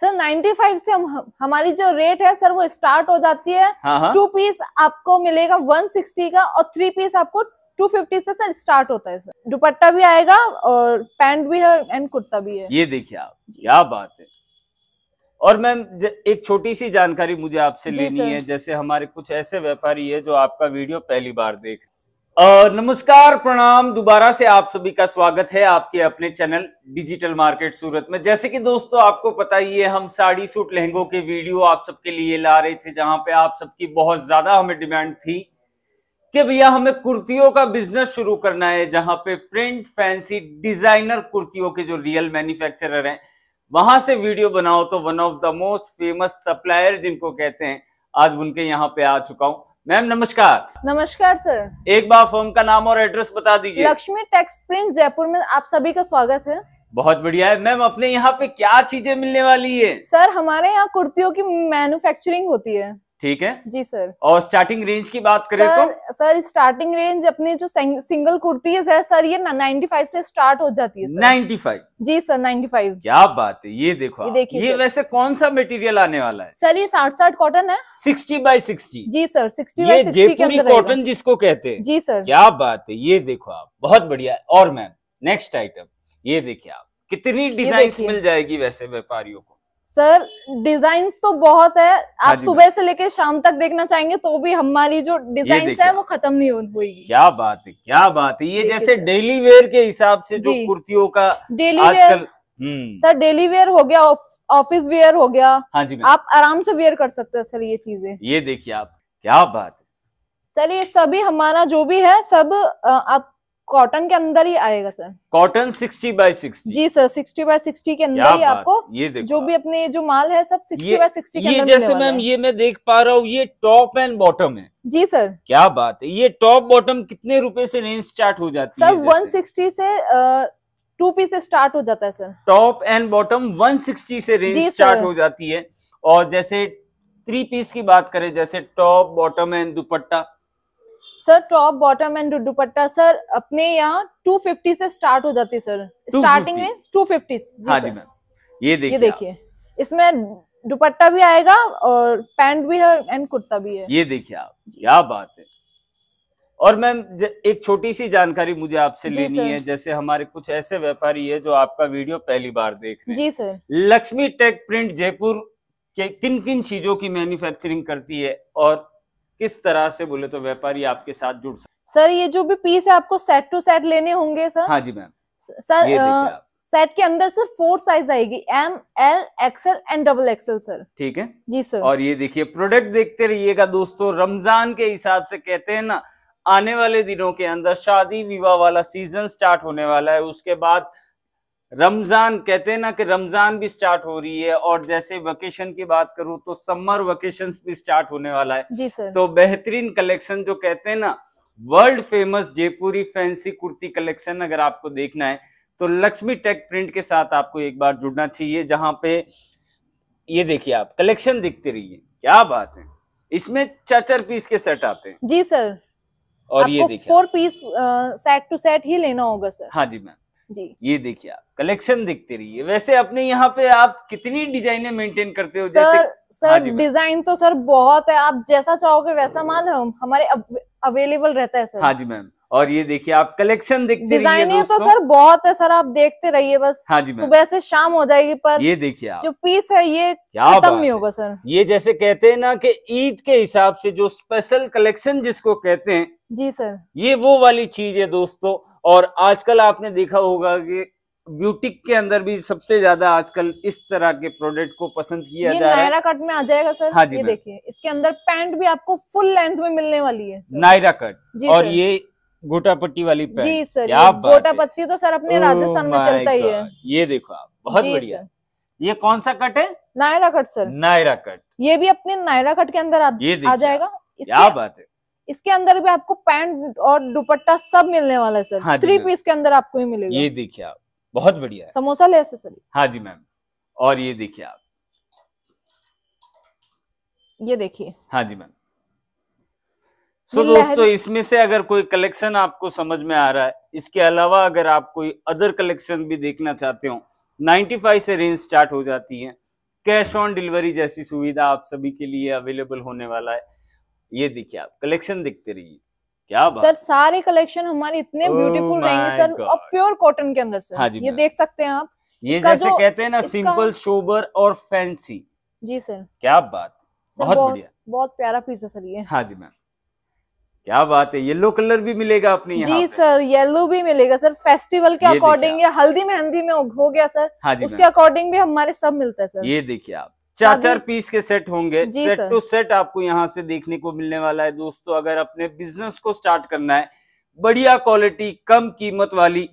Sir 95 से हम हमारी जो रेट है सर वो स्टार्ट हो जाती है टू हाँ, पीस हाँ। आपको मिलेगा 160 का और थ्री पीस आपको 250 से सर स्टार्ट होता है सर दुपट्टा भी आएगा और पैंट भी है एंड कुर्ता भी है ये देखिए आप क्या बात है और मैम एक छोटी सी जानकारी मुझे आपसे लेनी है जैसे हमारे कुछ ऐसे व्यापारी है जो आपका वीडियो पहली बार देख नमस्कार प्रणाम दोबारा से आप सभी का स्वागत है आपके अपने चैनल डिजिटल मार्केट सूरत में जैसे कि दोस्तों आपको पता ही है हम साड़ी सूट लहंगों के वीडियो आप सबके लिए ला रहे थे जहां पे आप सबकी बहुत ज्यादा हमें डिमांड थी कि भैया हमें कुर्तियों का बिजनेस शुरू करना है जहां पे प्रिंट फैंसी डिजाइनर कुर्तियों के जो रियल मैन्युफैक्चरर है वहां से वीडियो बनाओ तो one of the most famous supplier जिनको कहते हैं आज उनके यहाँ पे आ चुका हूं मैम नमस्कार नमस्कार सर एक बार फर्म का नाम और एड्रेस बता दीजिए लक्ष्मी टेक्स प्रिंट जयपुर में आप सभी का स्वागत है बहुत बढ़िया है मैम अपने यहाँ पे क्या चीजें मिलने वाली है सर हमारे यहाँ कुर्तियों की मैन्युफैक्चरिंग होती है ठीक है जी सर और स्टार्टिंग रेंज की बात करें सर, तो सर स्टार्टिंग रेंज अपने जो सिंगल कुर्ती है सर ये 95 से स्टार्ट हो जाती है सर 95 जी सर 95 क्या बात है ये देखो ये, ये वैसे कौन सा मटेरियल आने वाला है सर ये साठ साठ कॉटन है 60 बाय 60 जी सर 60 बाय 60 जयपुरी कॉटन जिसको कहते हैं जी सर क्या बात है ये देखो आप बहुत बढ़िया और मैम नेक्स्ट आइटम ये देखिए आप कितनी डिजाइन मिल जाएगी वैसे व्यापारियों को सर डिजाइन तो बहुत है आप हाँ सुबह से लेकर शाम तक देखना चाहेंगे तो भी हमारी जो डिजाइन है वो खत्म नहीं होगी क्या बात है क्या बात है ये जैसे डेली वेयर के हिसाब से जो कुर्तियों का daily wear hmm. Sir daily wear हो गया ऑफिस वेयर हो गया हाँ जी आप आराम से वेयर कर सकते हैं सर ये चीजें ये देखिए आप क्या बात है सर ये सभी हमारा जो भी है सब आप कॉटन के अंदर ही आएगा sir cotton sixty by six जी सर सिक्सटी बाय सिक्सटी के अंदर ही आपको ये देखो जो भी अपने जो माल है सब सिक्सटी बाय सिक्सटी ये जैसे मैम ये मैं देख पा रहा हूँ ये टॉप एंड बॉटम है जी सर क्या बात है ये टॉप बॉटम कितने रुपए से रेंज स्टार्ट हो जाती सर, है सर वन सिक्सटी से टू पीस स्टार्ट हो जाता है sir top and bottom sixty से रेंज स्टार्ट हो जाती है और जैसे थ्री पीस की बात करें जैसे top bottom and dupatta sir top bottom and dupatta sir अपने यहाँ 250 से स्टार्ट हो जाती है सर स्टार्टिंग में 250 फिफ्टी हाँ जी मैम ये देखिए ये देखिए इसमें दुपट्टा भी आएगा और पैंट भी है एंड कुर्ता भी है ये देखिए आप क्या बात है और मैम एक छोटी सी जानकारी मुझे आपसे लेनी है जैसे हमारे कुछ ऐसे व्यापारी है जो आपका वीडियो पहली बार देख रहे हैं जी sir Lakshmi tech print Jaipur के किन किन चीजों की मैन्युफैक्चरिंग करती है और किस तरह से बोले तो व्यापारी आपके साथ जुड़ सकते सर ये जो भी पीस है आपको सेट टू सेट लेने होंगे सर हाँ जी मैम सर सेट के अंदर सर फोर साइज आएगी M L XL and double XL sir ठीक है जी सर और ये देखिए प्रोडक्ट देखते रहिएगा दोस्तों रमजान के हिसाब से कहते हैं ना आने वाले दिनों के अंदर शादी विवाह वाला सीजन स्टार्ट होने वाला है उसके बाद रमज़ान कहते हैं ना कि रमज़ान भी स्टार्ट हो रही है और जैसे वेकेशन की बात करूं तो समर वेकेशन भी स्टार्ट होने वाला है जी सर तो बेहतरीन कलेक्शन जो कहते हैं ना world famous Jaipuri fancy kurti collection अगर आपको देखना है तो लक्ष्मी टेक प्रिंट के साथ आपको एक बार जुड़ना चाहिए जहां पे ये देखिए आप कलेक्शन दिखते रहिए क्या बात है इसमें चार पीस के सेट आते हैं जी सर और ये देखिए four piece set to set ही लेना होगा सर हाँ जी मैम जी ये देखिए आप कलेक्शन देखते रहिए वैसे अपने यहाँ पे आप कितनी डिजाइने मेंटेन करते हो सर, जैसे सर डिजाइन हाँ तो सर बहुत है आप जैसा चाहोगे वैसा माल हम हमारे अवेलेबल रहता है सर हाँ जी मैम और ये देखिए आप कलेक्शन देखते डिजाइन तो सर बहुत है सर आप देखते रहिए बस हाँ जी सुबह से शाम हो जाएगी पर ये देखिए आप जो पीस है ये खत्म नहीं होगा सर ये जैसे कहते हैं ना कि ईद के हिसाब से जो स्पेशल कलेक्शन जिसको कहते हैं जी सर ये वो वाली चीज है दोस्तों और आजकल आपने देखा होगा कि ब्यूटिक के अंदर भी सबसे ज्यादा आजकल इस तरह के प्रोडक्ट को पसंद किया जा रहा है नायरा कट में आ जाएगा सर हाँ जी ये देखिए इसके अंदर पैंट भी आपको फुल लेंथ में मिलने वाली है नायरा कट और ये गोटा पट्टी वाली पैंट जी सर क्या गोटा पत्ती तो सर अपने oh राजस्थान में चलता ही है ये देखो आप बहुत बढ़िया ये कौन सा कट है Naira cut sir Naira cut ये भी अपने नायरा कट के अंदर आ, ये आ जाएगा क्या बात है इसके अंदर भी आपको पैंट और दुपट्टा सब मिलने वाला है सर हाँ थ्री पीस के अंदर आपको ही मिलेगा ये देखिए आप बहुत बढ़िया समोसा ले सर हाँ जी मैम और ये देखिए आप ये देखिए हाँ जी मैम सो दोस्तों इसमें से अगर कोई कलेक्शन आपको समझ में आ रहा है इसके अलावा अगर आप कोई अदर कलेक्शन भी देखना चाहते हो 95 से रेंज स्टार्ट हो जाती है कैश ऑन डिलीवरी जैसी सुविधा आप सभी के लिए अवेलेबल होने वाला है ये देखिए आप कलेक्शन देखते रहिए क्या बात सर सारे कलेक्शन हमारे इतने ब्यूटीफुल oh रहेंगे सर और प्योर कॉटन के अंदर सर हाँ जी ये देख सकते हैं आप ये जैसे कहते हैं ना सिंपल शोबर और फैंसी जी सर क्या बात बहुत बढ़िया बहुत प्यारा पीस है सर ये हाँ जी मैम क्या बात है येलो कलर भी मिलेगा अपने यहाँ जी सर येलो भी मिलेगा सर फेस्टिवल के अकॉर्डिंग या हल्दी मेहंदी में हो गया सर हाँ जी उसके अकॉर्डिंग भी हमारे सब मिलता है सर ये देखिए आप चार चार पीस के सेट होंगे सेट टू सेट आपको यहाँ से देखने को मिलने वाला है दोस्तों अगर अपने बिजनेस को स्टार्ट करना है बढ़िया क्वालिटी कम कीमत वाली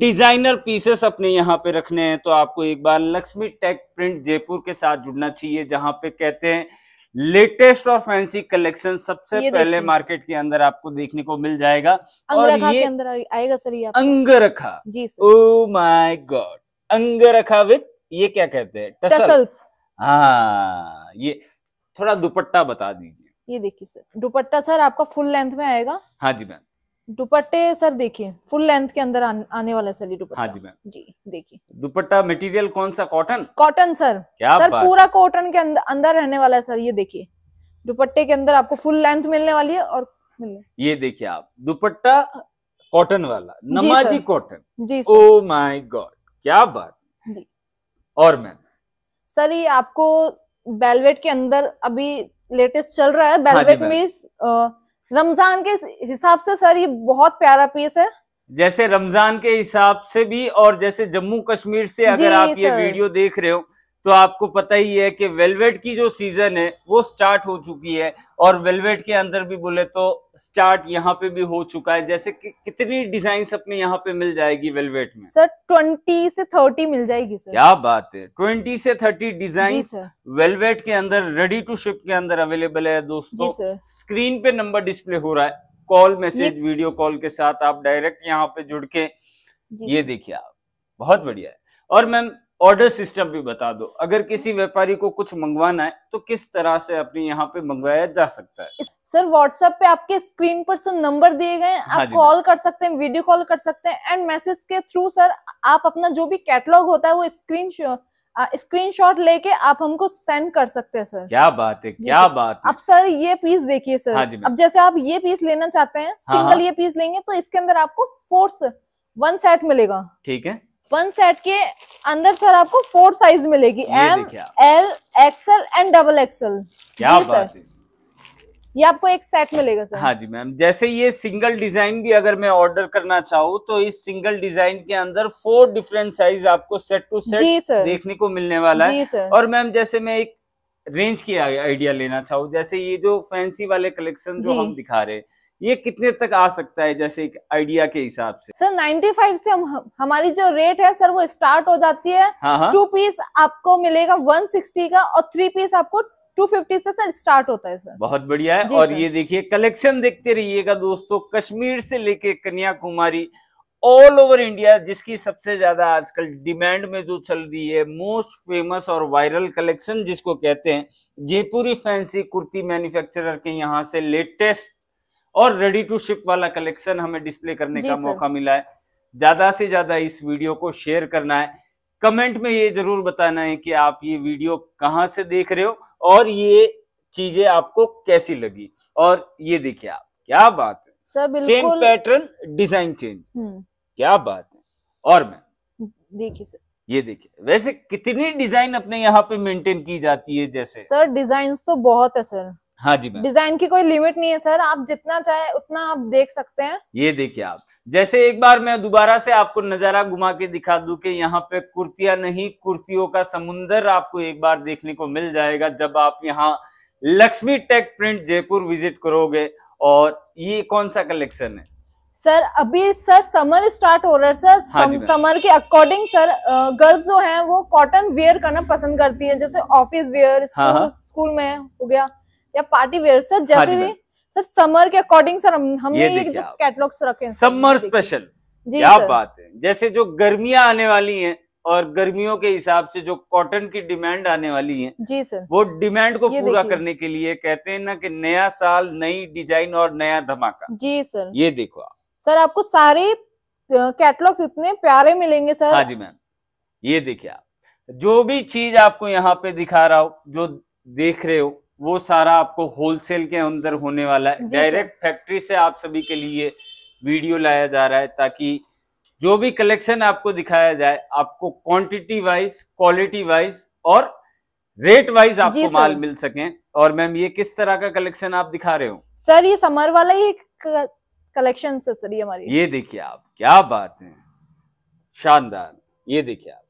डिजाइनर पीसेस अपने यहाँ पे रखने हैं तो आपको एक बार लक्ष्मी टेक प्रिंट जयपुर के साथ जुड़ना चाहिए जहाँ पे कहते हैं लेटेस्ट और फैंसी कलेक्शन सबसे पहले मार्केट के अंदर आपको देखने को मिल जाएगा और ये अंदर आएगा सर ये अंगरखा जी oh my god angrakha with ये क्या कहते हैं टसल्स हाँ ये थोड़ा दुपट्टा बता दीजिए ये देखिए सर दुपट्टा सर आपका फुल लेंथ में आएगा हाँ जी मैम दुपट्टे सर देखिए फुल लेंथ के अंदर आन, आने वाला सर ये दुपट्टा हाँ जी मैम जी देखिए दुपट्टा मटेरियल कौन सा कॉटन कॉटन सर क्या सर पूरा कॉटन के अंदर, अंदर रहने वाला है सर ये देखिए दुपट्टे के अंदर आपको फुल लेंथ मिलने वाली है और मिलने ये देखिए आप दुपट्टा कॉटन वाला नमाजी कॉटन जी ओ माई गॉड क्या बात जी और मैम सर ये आपको बेलवेट के अंदर अभी लेटेस्ट चल रहा है बेलवेट हाँ में रमजान के हिसाब से सर ये बहुत प्यारा पीस है जैसे रमजान के हिसाब से भी और जैसे जम्मू कश्मीर से अगर आप ये वीडियो देख रहे हो तो आपको पता ही है कि वेलवेट की जो सीजन है वो स्टार्ट हो चुकी है और वेलवेट के अंदर भी बोले तो स्टार्ट यहाँ पे भी हो चुका है जैसे कि कितनी डिजाइन अपने यहाँ पे मिल जाएगी वेलवेट में सर ट्वेंटी से थर्टी मिल जाएगी सर क्या बात है ट्वेंटी से थर्टी डिजाइन वेलवेट के अंदर रेडी टू शिप के अंदर अवेलेबल है दोस्तों स्क्रीन पे नंबर डिस्प्ले हो रहा है कॉल मैसेज वीडियो कॉल के साथ आप डायरेक्ट यहाँ पे जुड़ के ये देखिए आप बहुत बढ़िया है और मैम ऑर्डर सिस्टम भी बता दो अगर किसी व्यापारी को कुछ मंगवाना है तो किस तरह से अपने यहाँ पे मंगवाया जा सकता है सर व्हाट्सएप पे आपके स्क्रीन पर सर नंबर दिए गए हाँ आप कॉल कर सकते हैं वीडियो कॉल कर सकते हैं एंड मैसेज के थ्रू सर आप अपना जो भी कैटलॉग होता है वो स्क्रीन स्क्रीन शॉट लेके आप हमको सेंड कर सकते हैं सर क्या बात है क्या बात है अब सर ये पीस देखिए सर हाँ अब जैसे आप ये पीस लेना चाहते हैं सिंगल हाँ, ये पीस लेंगे तो इसके अंदर आपको फोर्स वन सेट मिलेगा ठीक है वन सेट के अंदर सर आपको फोर साइज मिलेगी M L XL and double XL ये आपको एक सेट मिलेगा सर हाँ जी मैम जैसे ये सिंगल डिजाइन भी अगर मैं ऑर्डर करना चाहूँ तो इस सिंगल डिजाइन के अंदर फोर डिफरेंट साइज आपको सेट टू सेट देखने को मिलने वाला है और मैम जैसे मैं एक रेंज की आइडिया लेना चाहूँ जैसे ये जो फैंसी वाले कलेक्शन जो हम दिखा रहे हैं ये कितने तक आ सकता है जैसे एक आइडिया के हिसाब से सर 95 से हम हमारी जो रेट है सर वो स्टार्ट हो जाती है हाँ? टू हाँ। पीस आपको मिलेगा 160 का और थ्री पीस आपको 250 से सर स्टार्ट होता है सर बहुत बढ़िया है और ये देखिए कलेक्शन देखते रहिएगा दोस्तों कश्मीर से लेके कन्याकुमारी ऑल ओवर इंडिया जिसकी सबसे ज्यादा आजकल डिमांड में जो चल रही है मोस्ट फेमस और वायरल कलेक्शन जिसको कहते हैं जयपुरी फैंसी कुर्ती मैन्युफैक्चरर के यहाँ से लेटेस्ट और रेडी टू शिप वाला कलेक्शन हमें डिस्प्ले करने का मौका मिला है ज्यादा से ज्यादा इस वीडियो को शेयर करना है कमेंट में ये जरूर बताना है कि आप ये वीडियो कहाँ से देख रहे हो और ये चीजें आपको कैसी लगी और ये देखिए आप क्या बात है सेम पैटर्न डिजाइन चेंज क्या बात है और मैं देखिए सर ये देखिए वैसे कितनी डिजाइन अपने यहाँ पे मेंटेन की जाती है जैसे सर डिजाइन तो बहुत है सर हाँ जी मैम डिजाइन की कोई लिमिट नहीं है सर आप जितना चाहे उतना आप देख सकते हैं ये देखिए आप जैसे एक बार मैं दोबारा से आपको नजारा घुमा के दिखा दूं कि यहाँ पे कुर्तियां नहीं कुर्तियों का समुन्दर आपको एक बार देखने को मिल जाएगा जब आप यहाँ Laxmi tech print Jaipur visit करोगे और ये कौन सा कलेक्शन है सर अभी सर समर स्टार्ट हो रहा है सर हाँ समर के अकॉर्डिंग सर गर्ल्स जो हैं वो कॉटन वेयर करना पसंद करती है जैसे ऑफिस वेयर हाँ, हाँ। स्कूल, हाँ. स्कूल में हो गया या पार्टी वेयर सर हाँ जैसे भी सर समर के अकॉर्डिंग सर हमने ये, कैटलॉग्स रखे समर स्पेशल जी क्या बात है जैसे जो गर्मियां आने वाली हैं और गर्मियों के हिसाब से जो कॉटन की डिमांड आने वाली है जी सर वो डिमांड को पूरा करने के लिए कहते हैं ना कि नया साल नई डिजाइन और नया धमाका जी सर ये देखो आप सर आपको सारे कैटलॉग्स इतने प्यारे मिलेंगे सर हाँ जी मैम ये देखिए आप जो भी चीज आपको यहाँ पे दिखा रहा हो जो देख रहे हो वो सारा आपको होलसेल के अंदर होने वाला है डायरेक्ट फैक्ट्री से आप सभी के लिए वीडियो लाया जा रहा है ताकि जो भी कलेक्शन आपको दिखाया जाए आपको क्वांटिटी वाइज क्वालिटी वाइज और रेट वाइज आपको माल मिल सके और मैम ये किस तरह का कलेक्शन आप दिखा रहे हो सर ये समर वाला ही कलेक्शन है सर ये हमारी ये देखिए आप क्या बात है शानदार ये देखिए आप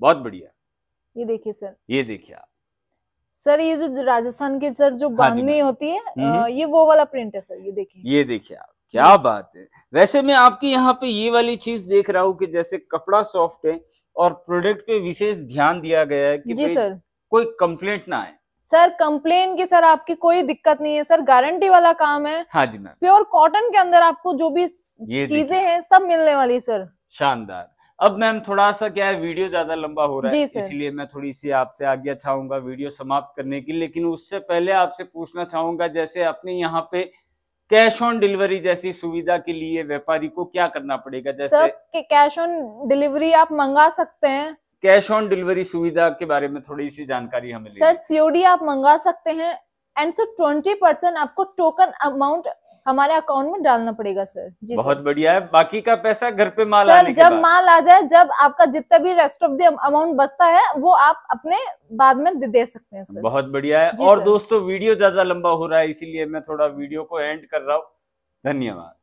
बहुत बढ़िया ये देखिए सर ये देखिए आप सर ये जो राजस्थान के सर जो हाँ बांधनी होती है हम्म, हम्म। ये वो वाला प्रिंट है सर ये देखिए ये देखिए आप क्या बात है वैसे मैं आपकी यहाँ पे ये वाली चीज देख रहा हूँ कि जैसे कपड़ा सॉफ्ट है और प्रोडक्ट पे विशेष ध्यान दिया गया है कि जी सर कोई कंप्लेंट ना आए सर कंप्लेन की सर आपकी कोई दिक्कत नहीं है सर गारंटी वाला काम है हाँ जी मैम प्योर कॉटन के अंदर आपको जो भी चीजें हैं सब मिलने वाली सर शानदार अब मैम थोड़ा सा क्या है वीडियो ज्यादा लंबा हो रहा है इसलिए मैं थोड़ी सी आपसे आगे चाहूंगा अच्छा वीडियो समाप्त करने की लेकिन उससे पहले आपसे पूछना चाहूंगा जैसे अपने यहाँ पे कैश ऑन डिलीवरी जैसी सुविधा के लिए व्यापारी को क्या करना पड़ेगा जैसे कैश ऑन डिलीवरी आप मंगा सकते हैं कैश ऑन डिलीवरी सुविधा के बारे में थोड़ी सी जानकारी हमें सर सीओडी आप मंगा सकते हैं एंड सर ट्वेंटी परसेंट आपको टोकन अमाउंट हमारे अकाउंट में डालना पड़ेगा सर जी बहुत बढ़िया है बाकी का पैसा घर पे माल सर जब माल आ जाए जब आपका जितना भी रेस्ट ऑफ द अमाउंट बचता है वो आप अपने बाद में दे सकते हैं सर बहुत बढ़िया है और दोस्तों वीडियो ज्यादा लंबा हो रहा है इसीलिए मैं थोड़ा वीडियो को एंड कर रहा हूँ धन्यवाद